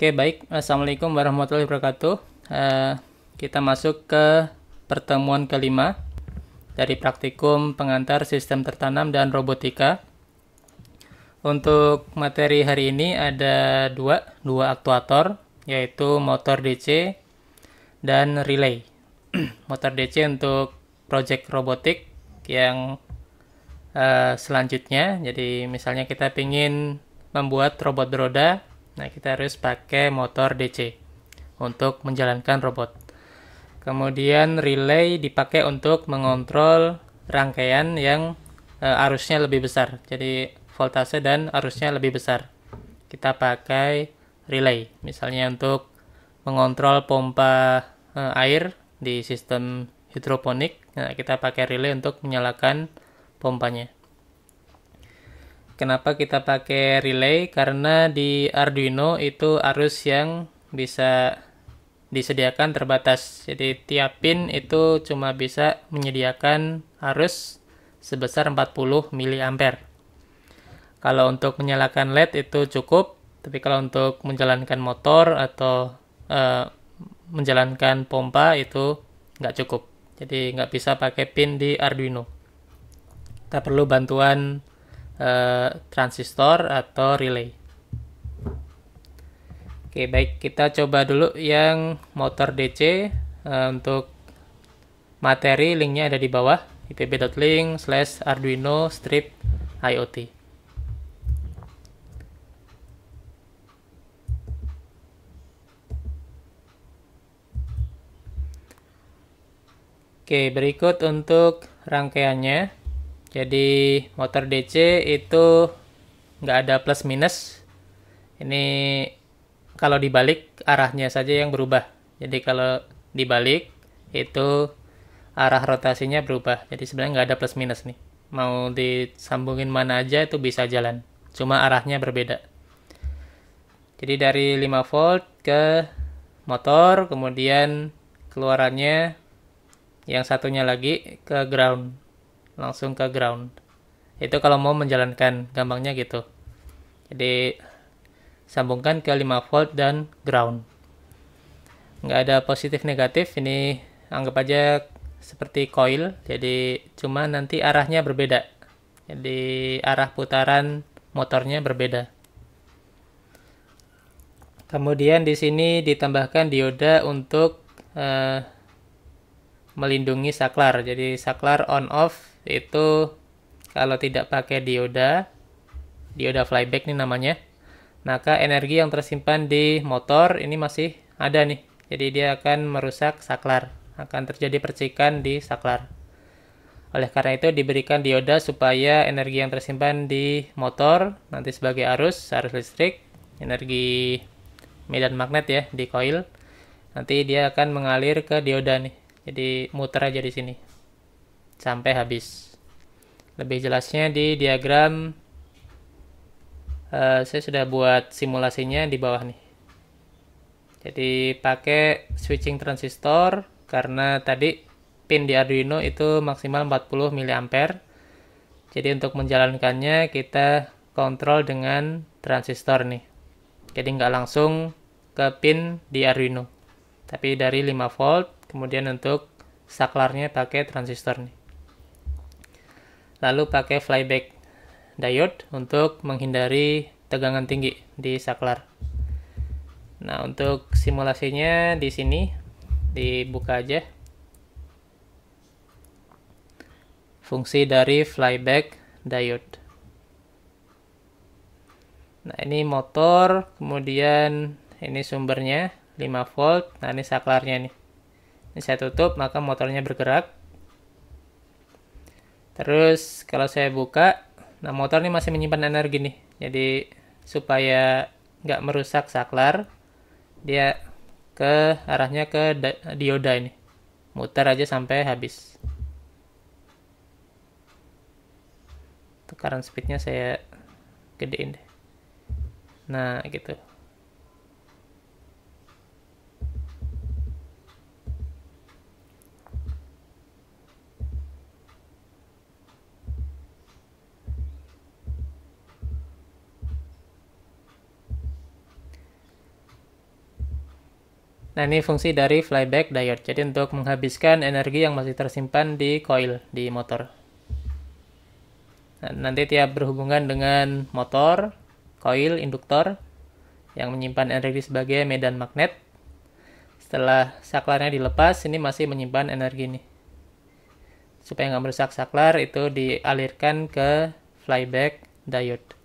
Oke baik, Assalamualaikum warahmatullahi wabarakatuh. Uh, kita masuk ke pertemuan kelima dari praktikum pengantar sistem tertanam dan robotika. Untuk materi hari ini ada dua, dua aktuator, yaitu motor DC dan relay. motor DC untuk project robotik yang uh, selanjutnya. Jadi misalnya kita ingin membuat robot beroda Nah, kita harus pakai motor DC untuk menjalankan robot. Kemudian relay dipakai untuk mengontrol rangkaian yang e, arusnya lebih besar. Jadi voltase dan arusnya lebih besar. Kita pakai relay misalnya untuk mengontrol pompa e, air di sistem hidroponik. Nah, kita pakai relay untuk menyalakan pompanya. Kenapa kita pakai relay? Karena di Arduino itu arus yang bisa disediakan terbatas. Jadi tiap pin itu cuma bisa menyediakan arus sebesar 40 mA. Kalau untuk menyalakan LED itu cukup, tapi kalau untuk menjalankan motor atau uh, menjalankan pompa itu nggak cukup. Jadi nggak bisa pakai pin di Arduino. Kita perlu bantuan Eh, transistor atau relay. Oke, baik kita coba dulu yang motor DC uh, eh, untuk materi linknya ada di bawah ipb.link slash arduino strip IoT. Oke, berikut untuk rangkaiannya. Jadi motor DC itu nggak ada plus minus. Ini kalau dibalik arahnya saja yang berubah. Jadi kalau dibalik itu arah rotasinya berubah. Jadi sebenarnya nggak ada plus minus nih. Mau disambungin mana aja itu bisa jalan. Cuma arahnya berbeda. Jadi dari 5 volt ke motor, kemudian keluarannya yang satunya lagi ke ground langsung ke ground itu kalau mau menjalankan gampangnya gitu jadi sambungkan ke 5 volt dan ground nggak ada positif negatif ini anggap aja seperti coil. jadi cuma nanti arahnya berbeda jadi arah putaran motornya berbeda kemudian di sini ditambahkan dioda untuk eh, melindungi saklar jadi saklar on off itu kalau tidak pakai dioda dioda flyback nih namanya maka energi yang tersimpan di motor ini masih ada nih jadi dia akan merusak saklar akan terjadi percikan di saklar oleh karena itu diberikan dioda supaya energi yang tersimpan di motor nanti sebagai arus arus listrik energi medan magnet ya di koil nanti dia akan mengalir ke dioda nih jadi muter aja di sini sampai habis. Lebih jelasnya di diagram uh, saya sudah buat simulasinya di bawah nih. Jadi pakai switching transistor karena tadi pin di Arduino itu maksimal 40 mA. Jadi untuk menjalankannya kita kontrol dengan transistor nih. Jadi nggak langsung ke pin di Arduino. Tapi dari 5 volt, kemudian untuk saklarnya pakai transistor nih lalu pakai flyback diode untuk menghindari tegangan tinggi di saklar. Nah, untuk simulasinya di sini dibuka aja. Fungsi dari flyback diode. Nah, ini motor, kemudian ini sumbernya 5 volt. Nah, ini saklarnya nih. Ini saya tutup, maka motornya bergerak. Terus kalau saya buka, nah motor ini masih menyimpan energi nih. Jadi supaya nggak merusak saklar, dia ke arahnya ke dioda ini. Muter aja sampai habis. Tukaran speednya saya gedein deh. Nah gitu. Nah ini fungsi dari flyback diode, jadi untuk menghabiskan energi yang masih tersimpan di coil, di motor. Nah, nanti tiap berhubungan dengan motor, coil, induktor, yang menyimpan energi sebagai medan magnet. Setelah saklarnya dilepas, ini masih menyimpan energi nih. Supaya nggak merusak saklar, itu dialirkan ke flyback diode.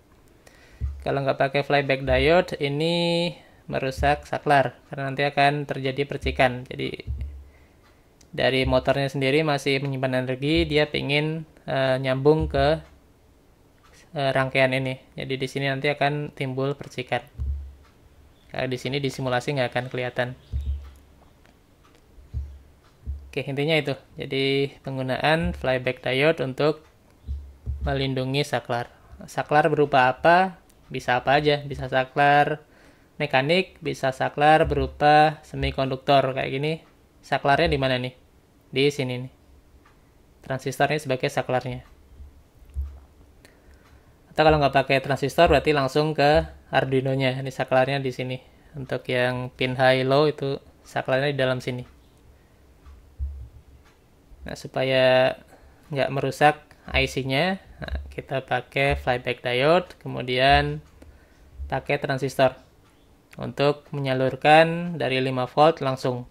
Kalau nggak pakai flyback diode, ini merusak saklar karena nanti akan terjadi percikan. Jadi dari motornya sendiri masih menyimpan energi, dia pengen uh, eh, nyambung ke uh, rangkaian ini. Jadi di sini nanti akan timbul percikan. Karena di sini disimulasi nggak akan kelihatan. Oke, intinya itu. Jadi penggunaan flyback diode untuk melindungi saklar. Saklar berupa apa? Bisa apa aja, bisa saklar mekanik bisa saklar berupa semikonduktor kayak gini. Saklarnya di mana nih? Di sini nih. Transistornya sebagai saklarnya. Atau kalau nggak pakai transistor berarti langsung ke Arduino-nya. Ini saklarnya di sini. Untuk yang pin high low itu saklarnya di dalam sini. Nah, supaya nggak merusak IC-nya, nah, kita pakai flyback diode, kemudian pakai transistor untuk menyalurkan dari 5 volt langsung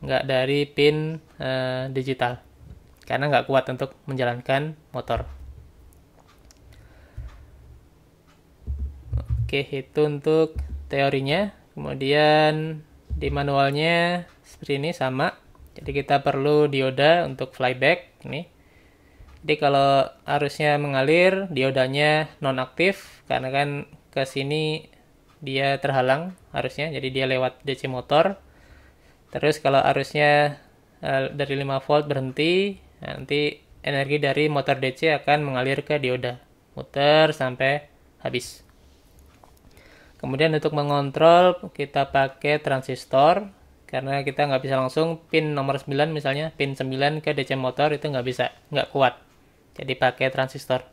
nggak dari pin e, digital karena nggak kuat untuk menjalankan motor oke itu untuk teorinya kemudian di manualnya seperti ini sama jadi kita perlu dioda untuk flyback ini jadi kalau arusnya mengalir diodanya nonaktif, karena kan ke sini dia terhalang arusnya jadi dia lewat DC motor terus kalau arusnya uh, dari 5 volt berhenti nah, nanti energi dari motor DC akan mengalir ke dioda muter sampai habis kemudian untuk mengontrol kita pakai transistor karena kita nggak bisa langsung pin nomor 9 misalnya pin 9 ke DC motor itu nggak bisa nggak kuat jadi pakai transistor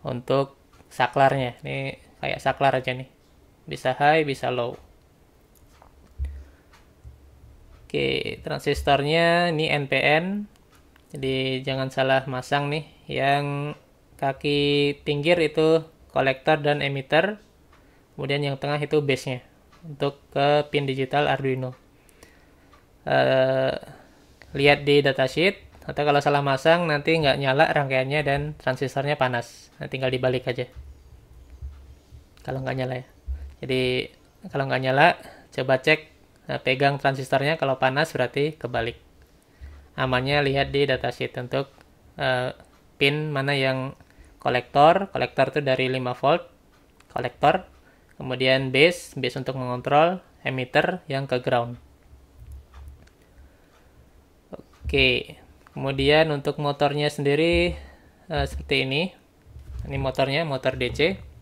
untuk saklarnya ini kayak saklar aja nih bisa high bisa low oke transistornya ini NPN jadi jangan salah masang nih yang kaki pinggir itu kolektor dan emitter kemudian yang tengah itu base nya untuk ke pin digital Arduino uh, lihat di datasheet atau kalau salah masang nanti nggak nyala rangkaiannya dan transistornya panas nah, tinggal dibalik aja kalau nggak nyala ya jadi kalau nggak nyala, coba cek nah, pegang transistornya kalau panas berarti kebalik. Amannya lihat di datasheet untuk uh, pin mana yang kolektor, kolektor itu dari 5 volt, kolektor, kemudian base, base untuk mengontrol, emitter yang ke ground. Oke, kemudian untuk motornya sendiri uh, seperti ini. Ini motornya, motor DC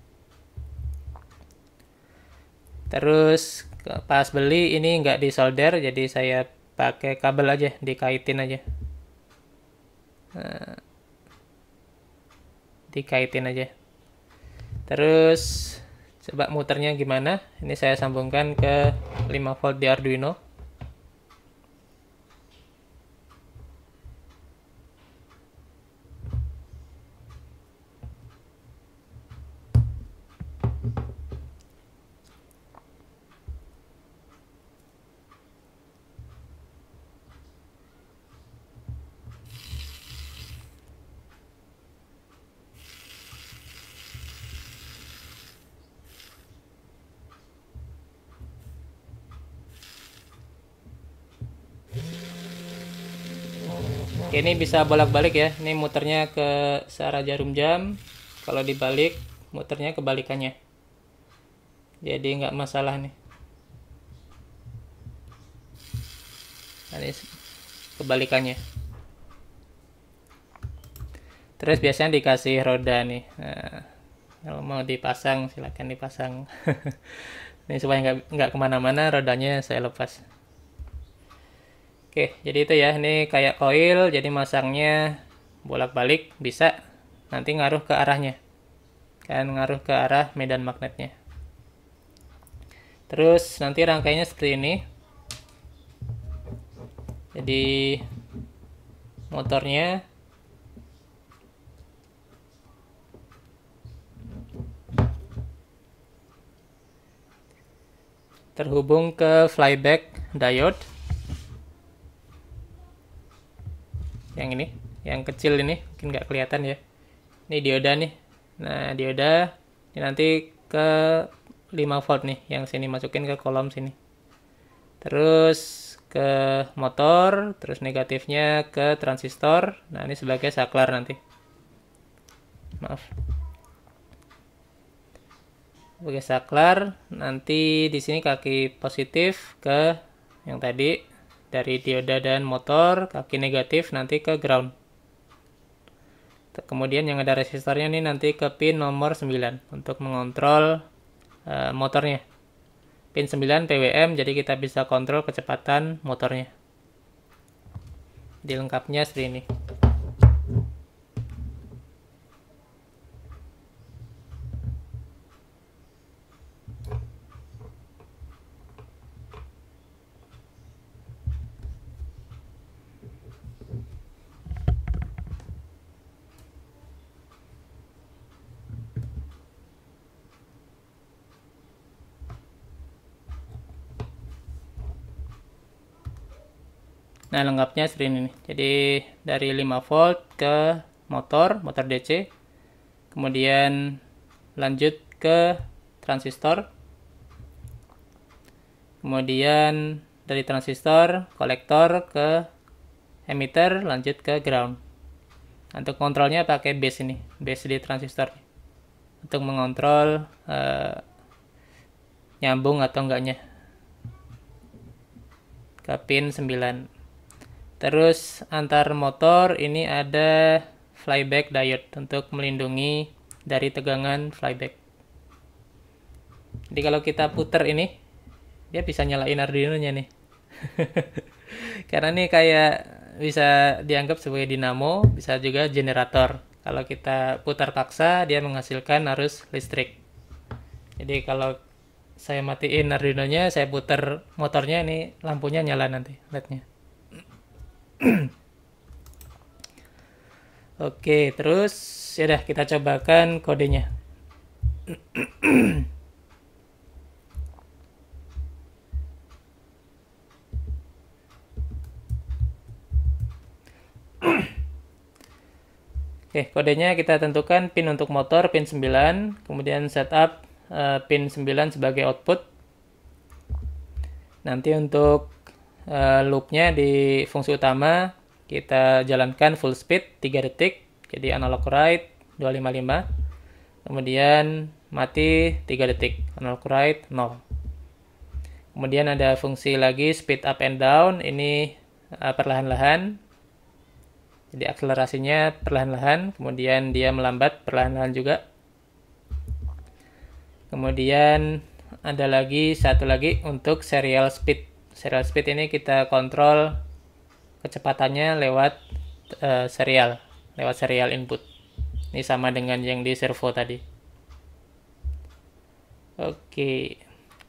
terus pas beli ini nggak disolder jadi saya pakai kabel aja dikaitin aja nah, dikaitin aja terus coba muternya gimana ini saya sambungkan ke 5 volt di Arduino ini bisa bolak-balik ya ini muternya ke searah jarum jam kalau dibalik muternya kebalikannya jadi nggak masalah nih ini kebalikannya terus biasanya dikasih roda nih nah, kalau mau dipasang silahkan dipasang ini supaya nggak nggak kemana-mana rodanya saya lepas Oke, jadi itu ya. Ini kayak koil, jadi masangnya bolak-balik bisa. Nanti ngaruh ke arahnya. Kan ngaruh ke arah medan magnetnya. Terus nanti rangkainya seperti ini. Jadi motornya terhubung ke flyback diode yang ini yang kecil ini mungkin nggak kelihatan ya ini dioda nih nah dioda ini nanti ke 5 volt nih yang sini masukin ke kolom sini terus ke motor terus negatifnya ke transistor nah ini sebagai saklar nanti maaf sebagai saklar nanti di sini kaki positif ke yang tadi dari dioda dan motor kaki negatif nanti ke ground kemudian yang ada resistornya ini nanti ke pin nomor 9 untuk mengontrol uh, motornya pin 9 PWM jadi kita bisa kontrol kecepatan motornya dilengkapnya seperti ini Nah, lengkapnya seperti ini. Jadi, dari 5 volt ke motor, motor DC. Kemudian lanjut ke transistor. Kemudian dari transistor, kolektor ke emitter, lanjut ke ground. Untuk kontrolnya pakai base ini, base di transistor. Untuk mengontrol uh, nyambung atau enggaknya. Ke pin 9. Terus antar motor ini ada flyback diode untuk melindungi dari tegangan flyback. Jadi kalau kita putar ini, dia bisa nyalain Arduino-nya nih. Karena ini kayak bisa dianggap sebagai dinamo, bisa juga generator. Kalau kita putar paksa, dia menghasilkan arus listrik. Jadi kalau saya matiin Arduino-nya, saya putar motornya, ini lampunya nyala nanti, LED-nya. Oke, terus ya udah kita cobakan kodenya. Oke, kodenya kita tentukan pin untuk motor pin 9, kemudian setup uh, pin 9 sebagai output. Nanti untuk Eh, loopnya di fungsi utama kita jalankan full speed 3 detik jadi analog write 255 kemudian mati 3 detik analog right 0 kemudian ada fungsi lagi speed up and down ini eh, perlahan-lahan jadi akselerasinya perlahan-lahan kemudian dia melambat perlahan-lahan juga kemudian ada lagi satu lagi untuk serial speed serial speed ini kita kontrol kecepatannya lewat uh, serial, lewat serial input. Ini sama dengan yang di servo tadi. Oke.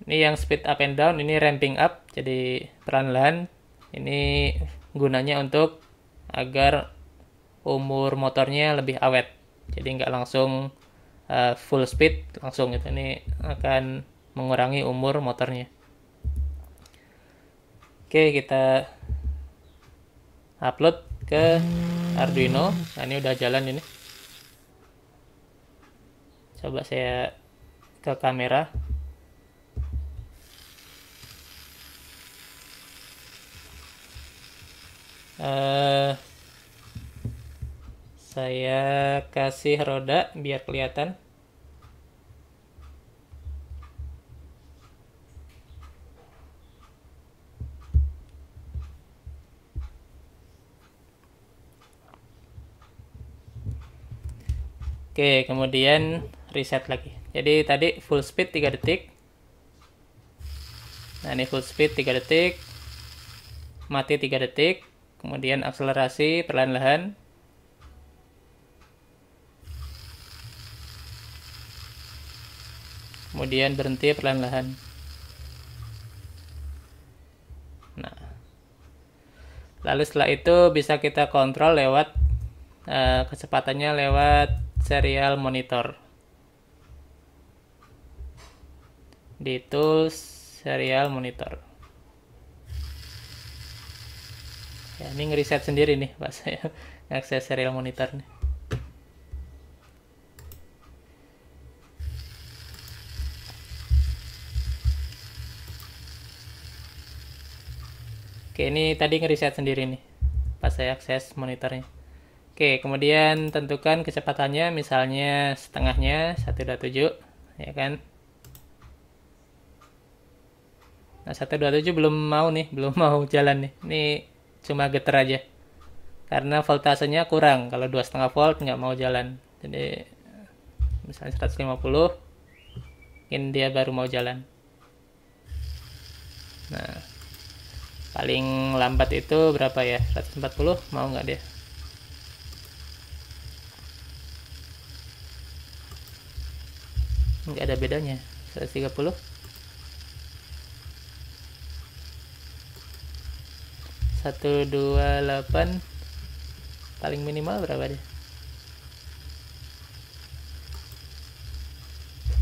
Ini yang speed up and down, ini ramping up, jadi perlahan-lahan. Ini gunanya untuk agar umur motornya lebih awet. Jadi nggak langsung uh, full speed langsung gitu. Ini akan mengurangi umur motornya. Oke, kita upload ke Arduino. Nah, ini udah jalan ini. Coba saya ke kamera. Uh, saya kasih roda biar kelihatan. Oke, kemudian reset lagi. Jadi tadi full speed 3 detik. Nah, ini full speed 3 detik. Mati 3 detik. Kemudian akselerasi perlahan-lahan. Kemudian berhenti perlahan-lahan. Nah. Lalu setelah itu bisa kita kontrol lewat uh, kecepatannya lewat serial monitor. Di tools serial monitor. Ya, ini ngeriset sendiri nih pas saya akses serial monitor nih. Oke, ini tadi ngeriset sendiri nih pas saya akses monitornya. Oke, kemudian tentukan kecepatannya, misalnya setengahnya 127, ya kan? Nah, 127 belum mau nih, belum mau jalan nih. Ini cuma geter aja. Karena voltasenya kurang, kalau dua setengah volt nggak mau jalan. Jadi, misalnya 150, mungkin dia baru mau jalan. Nah, paling lambat itu berapa ya? 140, mau nggak dia? nggak ada bedanya 130 128 paling minimal berapa deh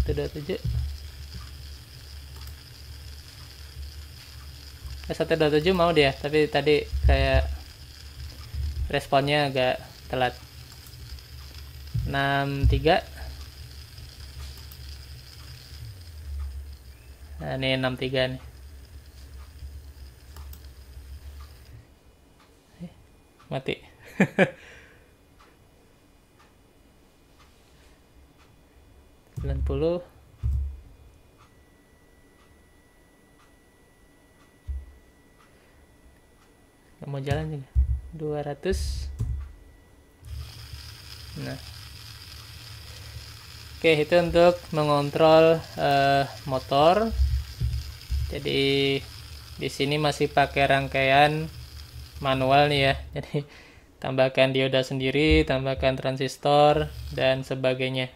127 eh, 127 mau dia tapi tadi kayak responnya agak telat 63 Nah, ini 63 nih. Eh, mati. Sembilan puluh. Gak mau jalan juga. Dua ratus. Nah. Oke, itu untuk mengontrol uh, motor jadi di sini masih pakai rangkaian manual nih ya jadi tambahkan dioda sendiri tambahkan transistor dan sebagainya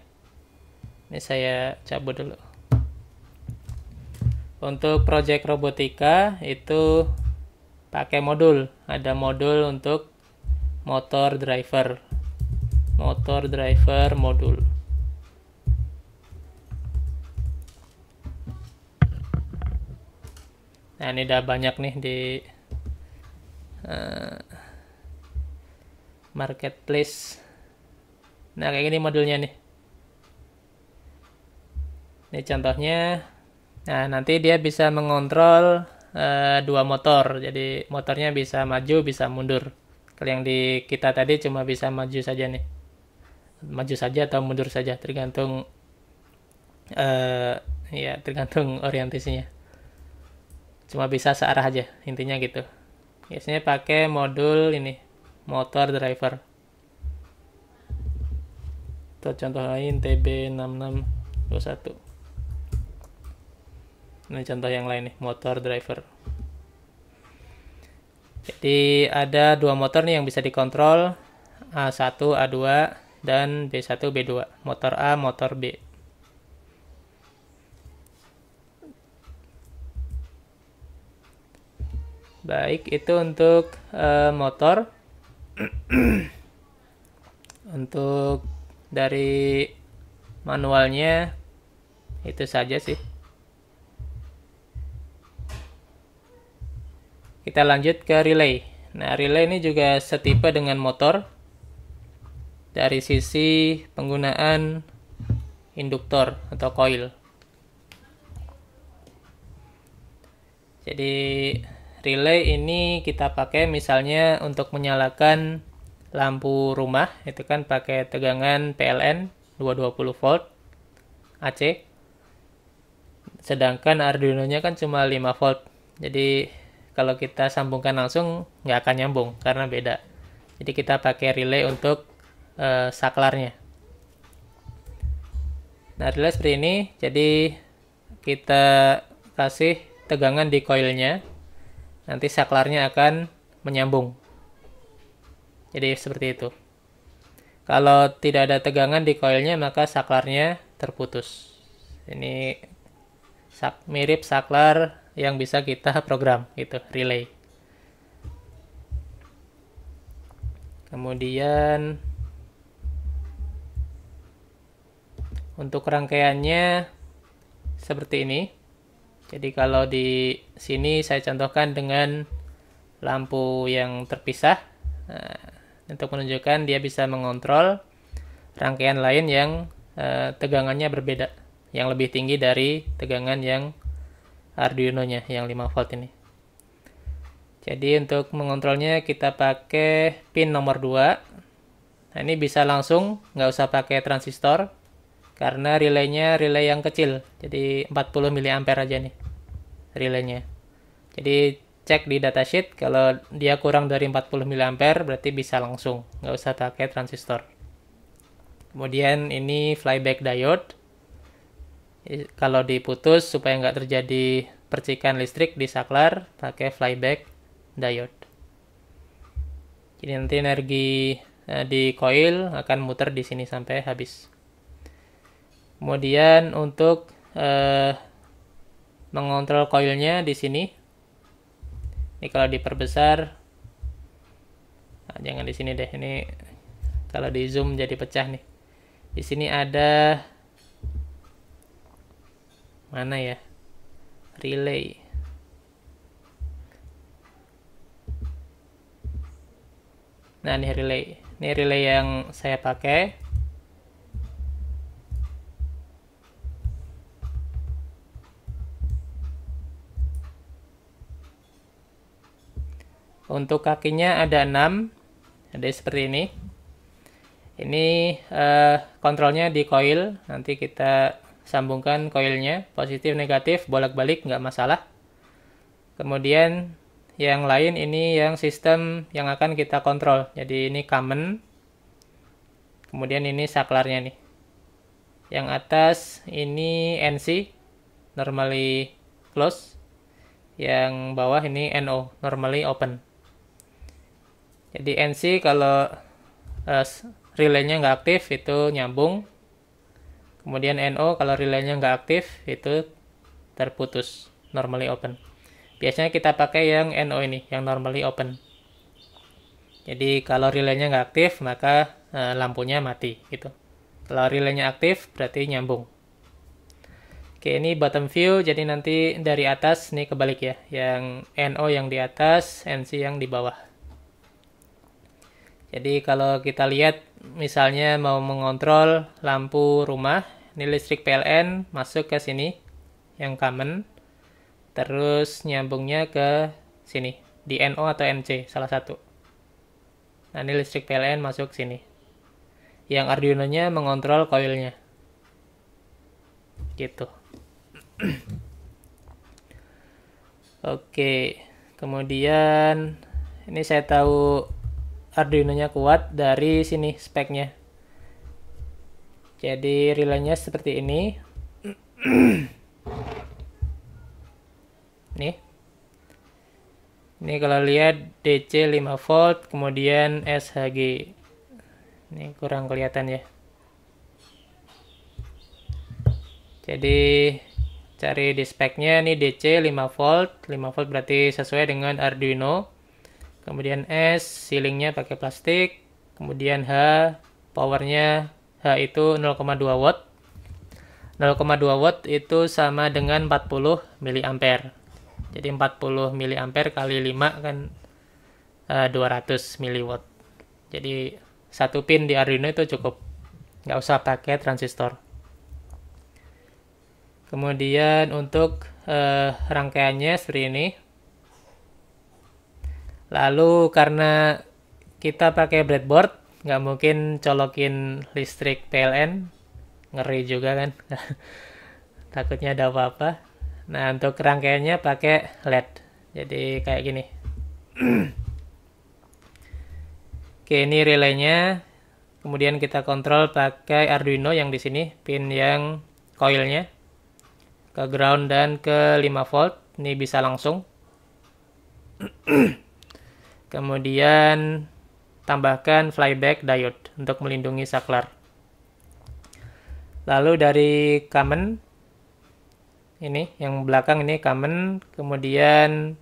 ini saya cabut dulu untuk project robotika itu pakai modul ada modul untuk motor driver motor driver modul nah ini udah banyak nih di uh, marketplace nah kayak gini modulnya nih ini contohnya nah nanti dia bisa mengontrol uh, dua motor jadi motornya bisa maju bisa mundur kalau yang di kita tadi cuma bisa maju saja nih maju saja atau mundur saja tergantung uh, ya tergantung orientasinya cuma bisa searah aja intinya gitu biasanya pakai modul ini motor driver atau contoh lain TB6621 ini contoh yang lain nih motor driver jadi ada dua motor nih yang bisa dikontrol A1, A2, dan B1, B2 motor A, motor B Baik, itu untuk uh, motor. untuk dari manualnya itu saja sih. Kita lanjut ke relay. Nah, relay ini juga setipe dengan motor dari sisi penggunaan induktor atau coil. Jadi relay ini kita pakai misalnya untuk menyalakan lampu rumah itu kan pakai tegangan PLN 220 volt AC sedangkan Arduino nya kan cuma 5 volt jadi kalau kita sambungkan langsung nggak akan nyambung karena beda jadi kita pakai relay untuk uh, saklarnya nah relay seperti ini jadi kita kasih tegangan di koilnya nanti saklarnya akan menyambung. Jadi seperti itu. Kalau tidak ada tegangan di koilnya maka saklarnya terputus. Ini sak mirip saklar yang bisa kita program gitu, relay. Kemudian untuk rangkaiannya seperti ini. Jadi kalau di sini saya contohkan dengan lampu yang terpisah nah, untuk menunjukkan dia bisa mengontrol rangkaian lain yang eh, tegangannya berbeda yang lebih tinggi dari tegangan yang Arduino-nya yang 5 volt ini. Jadi untuk mengontrolnya kita pakai pin nomor 2. Nah, ini bisa langsung, nggak usah pakai transistor, karena relaynya relay yang kecil, jadi 40 mA aja nih relaynya. Jadi cek di datasheet kalau dia kurang dari 40 mA berarti bisa langsung nggak usah pakai transistor kemudian ini flyback diode kalau diputus supaya nggak terjadi percikan listrik di saklar pakai flyback diode jadi nanti energi eh, di coil akan muter di sini sampai habis kemudian untuk eh, mengontrol koilnya di sini. Ini kalau diperbesar, nah, jangan di sini deh. Ini kalau di zoom jadi pecah nih. Di sini ada mana ya? Relay. Nah, ini relay. Ini relay yang saya pakai. Untuk kakinya ada 6. Ada seperti ini. Ini uh, kontrolnya di coil. Nanti kita sambungkan coilnya, Positif, negatif, bolak-balik, nggak masalah. Kemudian yang lain ini yang sistem yang akan kita kontrol. Jadi ini common. Kemudian ini saklarnya nih. Yang atas ini NC, normally close. Yang bawah ini NO, normally open jadi ya, NC kalau uh, relaynya nggak aktif itu nyambung kemudian NO kalau relaynya nggak aktif itu terputus normally open biasanya kita pakai yang NO ini yang normally open jadi kalau relaynya nggak aktif maka uh, lampunya mati gitu kalau relaynya aktif berarti nyambung oke ini bottom view jadi nanti dari atas nih kebalik ya yang NO yang di atas NC yang di bawah jadi kalau kita lihat misalnya mau mengontrol lampu rumah, ini listrik PLN masuk ke sini yang common. Terus nyambungnya ke sini di NO atau NC salah satu. Nah, ini listrik PLN masuk sini. Yang Arduino-nya mengontrol koilnya. Gitu. Oke, kemudian ini saya tahu Arduino-nya kuat dari sini speknya. Jadi relaynya seperti ini. Nih. Ini kalau lihat DC 5 volt, kemudian SHG. Ini kurang kelihatan ya. Jadi cari di speknya ini DC 5 volt. 5 volt berarti sesuai dengan Arduino kemudian S ceilingnya pakai plastik kemudian H powernya H itu 0,2 watt 0,2 watt itu sama dengan 40 mA jadi 40 mA kali 5 kan uh, 200 mW jadi satu pin di Arduino itu cukup nggak usah pakai transistor kemudian untuk eh, rangkaiannya seperti ini Lalu karena kita pakai breadboard, nggak mungkin colokin listrik PLN, ngeri juga kan. Takutnya ada apa-apa. Nah untuk rangkaiannya pakai LED, jadi kayak gini. Oke ini relaynya, kemudian kita kontrol pakai Arduino yang di sini, pin yang coilnya ke ground dan ke 5 volt, ini bisa langsung. Kemudian tambahkan flyback diode untuk melindungi saklar. Lalu dari common ini yang belakang ini common, kemudian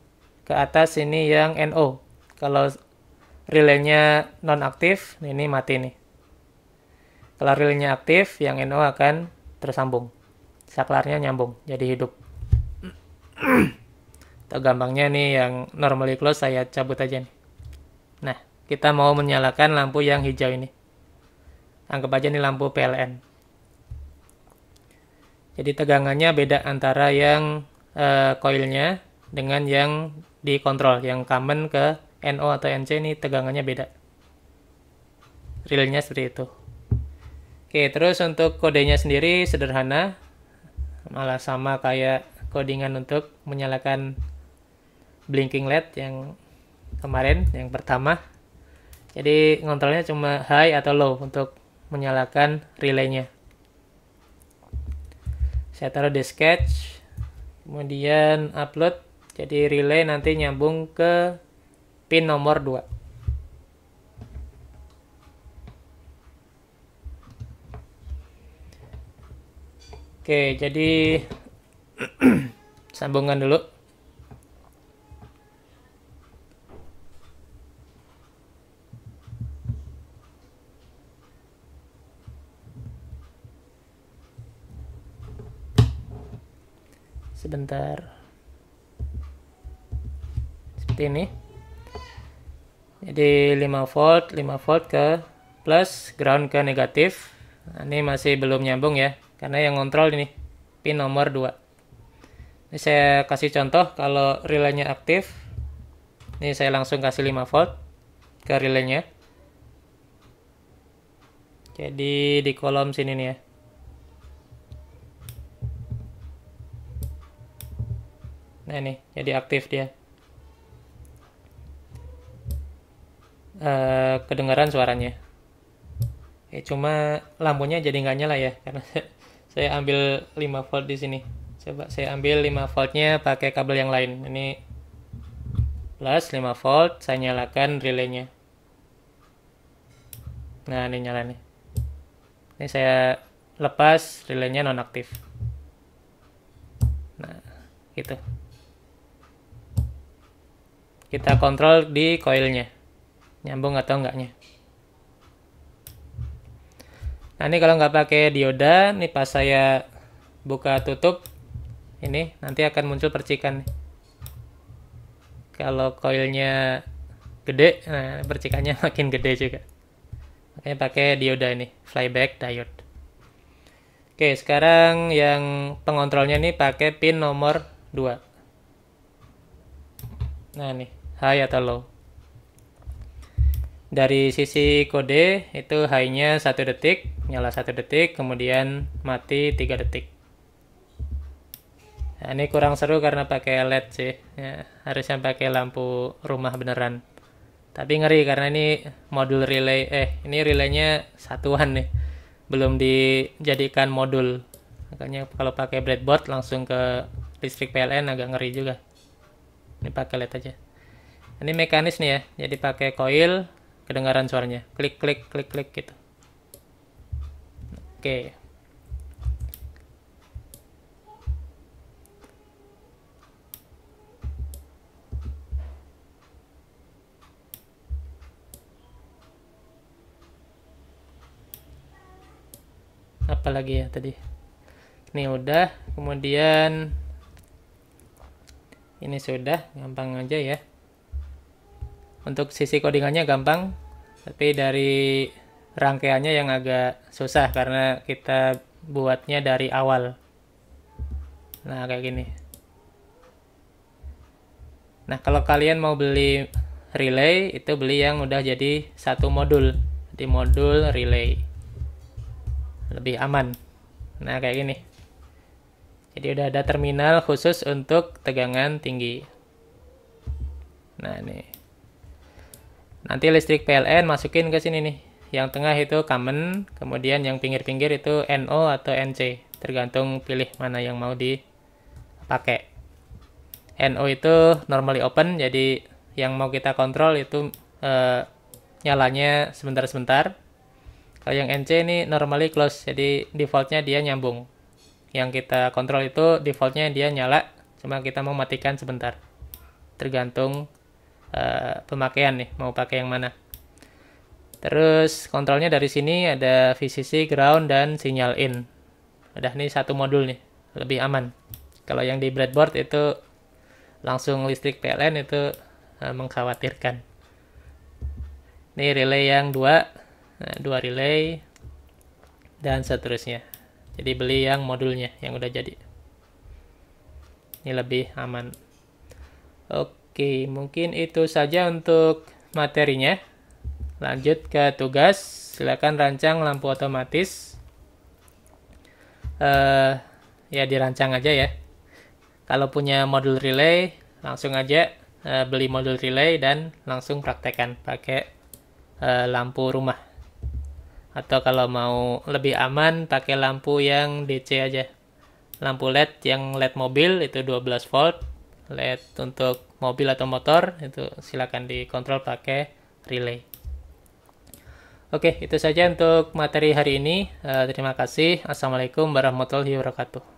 ke atas ini yang NO. Kalau relaynya non aktif, ini mati nih. Kalau relaynya aktif, yang NO akan tersambung. Saklarnya nyambung, jadi hidup. Atau gampangnya nih yang normally close saya cabut aja nih. Nah, kita mau menyalakan lampu yang hijau ini. Anggap aja ini lampu PLN. Jadi tegangannya beda antara yang e, dengan yang dikontrol. Yang common ke NO atau NC ini tegangannya beda. Realnya seperti itu. Oke, terus untuk kodenya sendiri sederhana. Malah sama kayak codingan untuk menyalakan blinking LED yang kemarin yang pertama. Jadi ngontrolnya cuma high atau low untuk menyalakan relaynya. Saya taruh di sketch, kemudian upload. Jadi relay nanti nyambung ke pin nomor 2. Oke, jadi sambungan dulu. sebentar seperti ini jadi 5 volt 5 volt ke plus ground ke negatif nah, ini masih belum nyambung ya karena yang kontrol ini pin nomor 2 ini saya kasih contoh kalau relaynya aktif ini saya langsung kasih 5 volt ke relaynya jadi di kolom sini nih ya Nah ini, jadi aktif dia. Uh, kedengaran suaranya. Ya, cuma lampunya jadi nggak nyala ya, karena saya ambil 5 volt di sini. Coba saya ambil 5 voltnya pakai kabel yang lain. Ini plus 5 volt, saya nyalakan relaynya. Nah, ini nyala nih. Ini saya lepas relaynya nonaktif. Nah, gitu kita kontrol di coilnya nyambung atau enggaknya nah ini kalau nggak pakai dioda nih pas saya buka tutup ini nanti akan muncul percikan kalau coilnya gede nah percikannya makin gede juga makanya pakai dioda ini flyback diode oke sekarang yang pengontrolnya nih pakai pin nomor 2 nah nih high atau low. Dari sisi kode itu high-nya 1 detik, nyala 1 detik, kemudian mati 3 detik. Nah, ini kurang seru karena pakai LED sih. Ya, harusnya pakai lampu rumah beneran. Tapi ngeri karena ini modul relay eh ini relaynya satuan nih. Belum dijadikan modul. Makanya kalau pakai breadboard langsung ke listrik PLN agak ngeri juga. Ini pakai LED aja ini mekanis nih ya jadi pakai coil kedengaran suaranya klik klik klik klik gitu oke apalagi ya tadi ini udah kemudian ini sudah gampang aja ya untuk sisi codingannya gampang, tapi dari rangkaiannya yang agak susah karena kita buatnya dari awal. Nah, kayak gini. Nah, kalau kalian mau beli relay, itu beli yang udah jadi satu modul. di modul relay. Lebih aman. Nah, kayak gini. Jadi udah ada terminal khusus untuk tegangan tinggi. Nah, nih. Nanti listrik PLN masukin ke sini nih. Yang tengah itu common, kemudian yang pinggir-pinggir itu NO atau NC. Tergantung pilih mana yang mau dipakai. NO itu normally open, jadi yang mau kita kontrol itu e, nyalanya sebentar-sebentar. Kalau yang NC ini normally close, jadi defaultnya dia nyambung. Yang kita kontrol itu defaultnya dia nyala, cuma kita mau matikan sebentar. Tergantung Eh, pemakaian nih mau pakai yang mana terus kontrolnya dari sini ada VCC ground dan sinyal in udah nih satu modul nih lebih aman kalau yang di breadboard itu langsung listrik PLN itu uh, mengkhawatirkan ini relay yang dua eh, dua relay dan seterusnya jadi beli yang modulnya yang udah jadi ini lebih aman oke Oke, mungkin itu saja untuk materinya. Lanjut ke tugas. Silakan rancang lampu otomatis. Uh, ya dirancang aja ya. Kalau punya modul relay, langsung aja uh, beli modul relay dan langsung praktekkan pakai uh, lampu rumah. Atau kalau mau lebih aman, pakai lampu yang DC aja. Lampu LED yang LED mobil itu 12 volt LED untuk mobil atau motor itu silakan dikontrol pakai relay. Oke, itu saja untuk materi hari ini. Eh, terima kasih. Assalamualaikum warahmatullahi wabarakatuh.